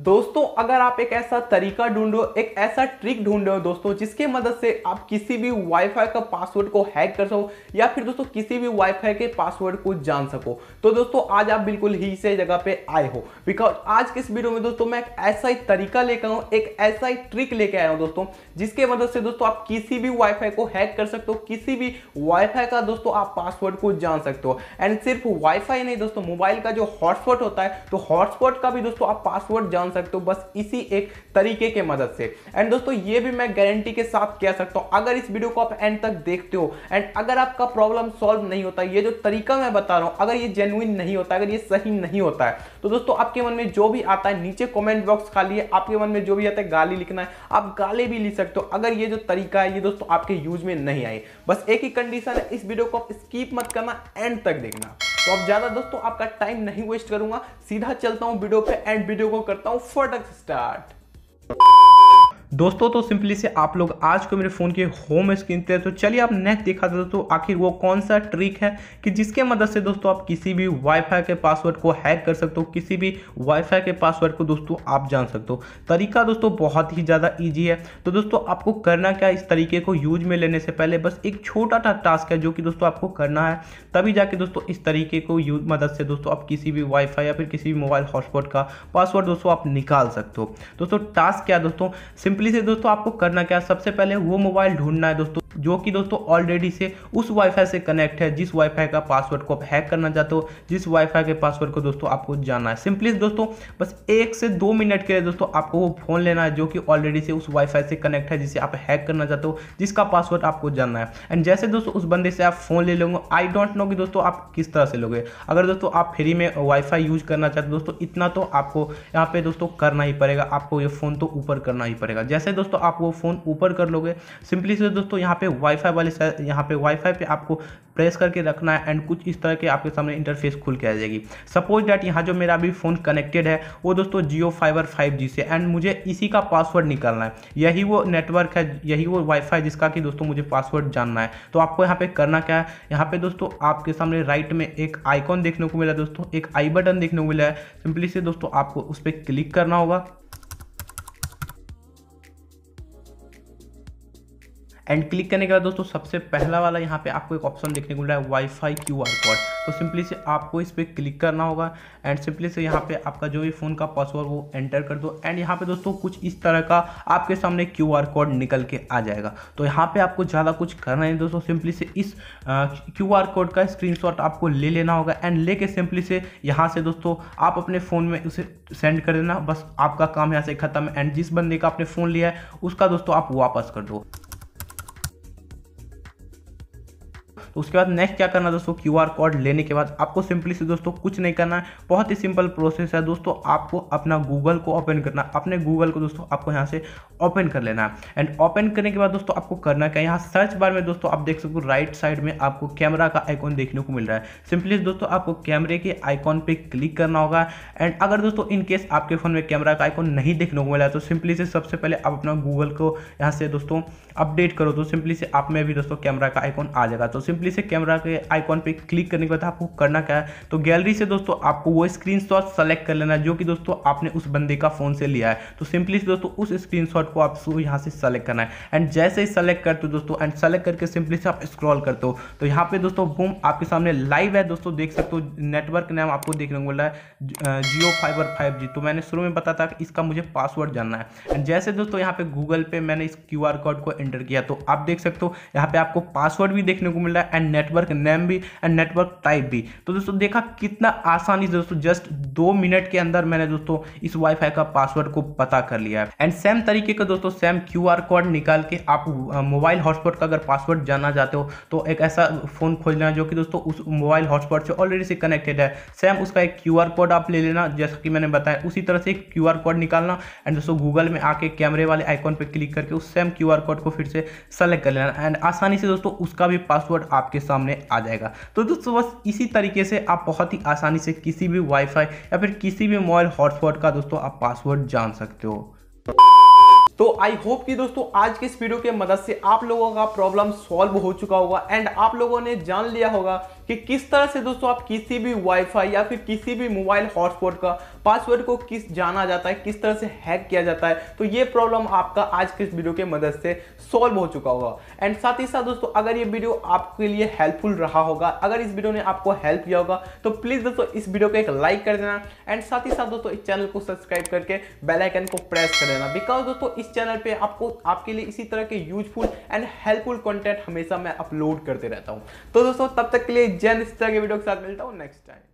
दोस्तों अगर आप एक ऐसा तरीका ढूंढो एक ऐसा ट्रिक ढूंढो दोस्तों जिसके मदद से आप किसी भी वाईफाई का पासवर्ड को हैक कर सको या फिर दोस्तों किसी भी वाईफाई के पासवर्ड को जान सको तो दोस्तों आज आप बिल्कुल ही से जगह पे आए हो बिकॉज आज के इस वीडियो में दोस्तों मैं एक ऐसा ही तरीका लेकर आऊँ एक ऐसा ही ट्रिक लेके आया हूँ दोस्तों जिसके मदद से दोस्तों आप किसी भी वाईफाई को हैक कर सकते हो किसी भी वाईफाई का दोस्तों आप पासवर्ड को जान सकते हो एंड सिर्फ वाईफाई नहीं दोस्तों मोबाइल का जो हॉटस्पॉट होता है तो हॉटस्पॉट का भी दोस्तों आप पासवर्ड जान जान सकते हो बस इसी एक तरीके के मदद से एंड दोस्तों ये भी मैं गारंटी के साथ कह सकता हूँ अगर इस वीडियो को आप एंड तक देखते हो एंड अगर आपका प्रॉब्लम सॉल्व नहीं होता ये जो तरीका मैं बता रहा हूँ अगर ये जेनुइन नहीं होता अगर ये सही नहीं होता है तो दोस्तों आपके मन में जो भी आता है नीचे कॉमेंट बॉक्स खाली है आपके मन में जो भी आता है गाली लिखना है आप गाली भी लिख सकते हो अगर ये जो तरीका है ये दोस्तों आपके यूज में नहीं आए बस एक ही कंडीशन है इस वीडियो को आप स्कीप मत करना एंड तक देखना तो अब ज़्यादा दोस्तों आपका टाइम नहीं वेस्ट करूंगा सीधा चलता हूँ वीडियो पे एंड वीडियो को करता हूँ फटक स्टार्ट दोस्तों तो सिंपली से आप लोग आज को मेरे फ़ोन के होम स्क्रीन पे तो चलिए आप नेक्स्ट दिखा देते दोस्तों आखिर वो कौन सा ट्रिक है कि जिसके मदद से दोस्तों आप किसी भी वाईफाई के पासवर्ड को हैक कर सकते हो किसी भी वाईफाई के पासवर्ड को दोस्तों आप जान सकते हो तरीका दोस्तों बहुत ही ज़्यादा ईजी है तो दोस्तों आपको करना क्या इस तरीके को यूज में लेने से पहले बस एक छोटा सा टास्क है जो कि दोस्तों आपको करना है तभी जाके दोस्तों इस तरीके को यूज मदद से दोस्तों आप किसी भी वाईफाई या फिर किसी भी मोबाइल हॉटस्पॉट का पासवर्ड दोस्तों आप निकाल सकते हो दोस्तों टास्क क्या दोस्तों सिंपली सिंपली से दोस्तों आपको करना क्या सबसे पहले वो मोबाइल ढूंढना है दोस्तों जो कि दोस्तों ऑलरेडी से उस वाईफाई से कनेक्ट है जिस वाईफाई का पासवर्ड को आप हैक करना चाहते हो जिस वाईफाई के पासवर्ड को दोस्तों आपको जानना है सिंपली दोस्तों बस एक से दो मिनट के लिए दोस्तों आपको वो फ़ोन लेना है जो कि ऑलरेडी से उस वाईफाई से कनेक्ट है जिसे आप हैक करना चाहते हो जिसका पासवर्ड आपको जानना है एंड जैसे दोस्तों उस बंदे से आप फ़ोन ले लोगे आई डोंट नो कि दोस्तों आप किस तरह से लोगे अगर दोस्तों आप फ्री में वाईफाई यूज़ करना चाहते हो दोस्तों इतना तो आपको यहाँ पे दोस्तों करना ही पड़ेगा आपको ये फ़ोन तो ऊपर करना ही पड़ेगा जैसे दोस्तों आप वो फ़ोन ऊपर कर लोगे सिंपली से दोस्तों यहाँ पे वाईफाई वाले यहाँ पे वाईफाई पे आपको प्रेस करके रखना है एंड कुछ इस तरह के आपके सामने इंटरफेस खुल के आ जाएगी सपोज डैट यहाँ जो मेरा अभी फ़ोन कनेक्टेड है वो दोस्तों जियो फाइबर फाइव जी से एंड मुझे इसी का पासवर्ड निकालना है यही वो नेटवर्क है यही वो वाईफाई जिसका कि दोस्तों मुझे पासवर्ड जानना है तो आपको यहाँ पे करना क्या है यहाँ पे दोस्तों आपके सामने राइट में एक आइकॉन देखने को मिला दोस्तों एक आई बटन देखने को मिला है सिंपली से दोस्तों आपको उस पर क्लिक करना होगा एंड क्लिक करने के बाद दोस्तों सबसे पहला वाला यहाँ पे आपको एक ऑप्शन देखने को मिल रहा है वाईफाई क्यू आर कोड तो सिंपली से आपको इस पर क्लिक करना होगा एंड सिंपली से यहाँ पे आपका जो भी फ़ोन का पासवर्ड वो एंटर कर दो एंड यहाँ पे दोस्तों कुछ इस तरह का आपके सामने क्यू आर कोड निकल के आ जाएगा तो यहाँ पे आपको ज़्यादा कुछ करना है दोस्तों सिंपली से इस क्यू आर कोड का स्क्रीन आपको ले लेना होगा एंड कर सिंपली से यहाँ से दोस्तों आप अपने फ़ोन में उसे सेंड कर देना बस आपका काम यहाँ से ख़त्म है एंड जिस बंदे का आपने फ़ोन लिया है उसका दोस्तों आप वापस कर दो तो उसके बाद नेक्स्ट क्या करना दोस्तों क्यू कोड लेने के बाद आपको सिंपली से दोस्तों कुछ नहीं करना है बहुत ही सिंपल प्रोसेस है दोस्तों आपको अपना गूगल को ओपन करना अपने गूगल को दोस्तों आपको यहाँ से ओपन कर लेना है एंड ओपन करने के बाद दोस्तों आपको करना क्या है यहाँ सर्च बार में दोस्तों आप देख सको राइट साइड में आपको कैमरा का आइकॉन देखने को मिल रहा है सिंपली दोस्तों आपको कैमरे के आइकॉन पे क्लिक करना होगा एंड अगर दोस्तों इनकेस आपके फ़ोन में कैमरा का आइकॉन नहीं देखने को मिला है तो सिंपली से सबसे पहले आप अपना गूगल को यहाँ से दोस्तों अपडेट करो तो सिंपली से आप में भी दोस्तों कैमरा का आइकॉन आ जाएगा तो सिंपली सिंपली से कैमरा के आइकॉन पे क्लिक करने के बाद आपको करना क्या है तो गैलरी से दोस्तों आपको वो स्क्रीन सेलेक्ट कर लेना जो कि दोस्तों आपने उस बंदे का फ़ोन से लिया है तो सिंपली से दोस्तों उस स्क्रीन को आप यहाँ से सेलेक्ट करना है एंड जैसे ही सेलेक्ट करते हो दोस्तों एंड सेलेक्ट करके सिंपली से आप स्क्रॉल करते हो तो यहाँ पे दोस्तों बूम आपके सामने लाइव है दोस्तों देख सकते हो नेटवर्क नाम आपको देखने को मिल रहा है जियो फाइबर फाइव जी तो मैंने शुरू में बताया था कि इसका मुझे पासवर्ड जानना है एंड जैसे दोस्तों यहाँ पे गूगल पे मैंने इस क्यू कोड को एंटर किया तो आप देख सकते हो यहाँ पे आपको पासवर्ड भी देखने को मिल रहा है एंड नेटवर्क नेम भी एंड नेटवर्क टाइप भी तो दोस्तों देखा कितना आसानी से दोस्तों जस्ट दो मिनट के अंदर मैंने दोस्तों इस वाईफाई का पासवर्ड को पता कर लिया है एंड सेम तरीके का दोस्तों सेम क्यू कोड निकाल के आप मोबाइल हॉटस्पॉट का अगर पासवर्ड जानना चाहते हो तो एक ऐसा फ़ोन खोज लेना जो कि दोस्तों उस मोबाइल हॉटस्पॉट से ऑलरेडी से कनेक्टेड है सेम उसका एक क्यू कोड आप ले लेना जैसा कि मैंने बताया उसी तरह से एक क्यू कोड निकालना एंड दोस्तों गूगल में आके कैमरे वाले आइकॉन पर क्लिक करके उस सेम क्यू कोड को फिर से सेलेक्ट कर लेना एंड आसानी से दोस्तों उसका भी पासवर्ड आप आपके सामने आ जाएगा तो दोस्तों बस इसी तरीके से आप बहुत ही आसानी से किसी भी वाईफाई या फिर किसी भी मोबाइल हॉटस्पॉट का दोस्तों आप पासवर्ड जान सकते हो तो आई होप कि दोस्तों आज के इस वीडियो के मदद से आप लोगों का प्रॉब्लम सॉल्व हो चुका होगा एंड आप लोगों ने जान लिया होगा कि किस तरह से दोस्तों आप किसी भी वाईफाई या फिर किसी भी मोबाइल हॉटस्पॉट का पासवर्ड को किस जाना जाता है किस तरह से हैक किया जाता है तो ये प्रॉब्लम आपका आज के इस वीडियो के मदद से सॉल्व हो चुका होगा एंड साथ ही साथ दोस्तों अगर ये वीडियो आपके लिए हेल्पफुल रहा होगा अगर इस वीडियो ने आपको हेल्प किया होगा तो प्लीज़ दोस्तों इस वीडियो को एक लाइक कर देना एंड साथ ही साथ दोस्तों इस चैनल को सब्सक्राइब करके बेलाइकन को प्रेस कर देना बिकॉज दोस्तों इस चैनल पर आपको आपके लिए इसी तरह के यूजफुल एंड हेल्पफुल कॉन्टेंट हमेशा मैं अपलोड करते रहता हूँ तो दोस्तों तब तक के लिए जैन इस तरह के वीडियो के साथ मिलता हूँ नेक्स्ट टाइम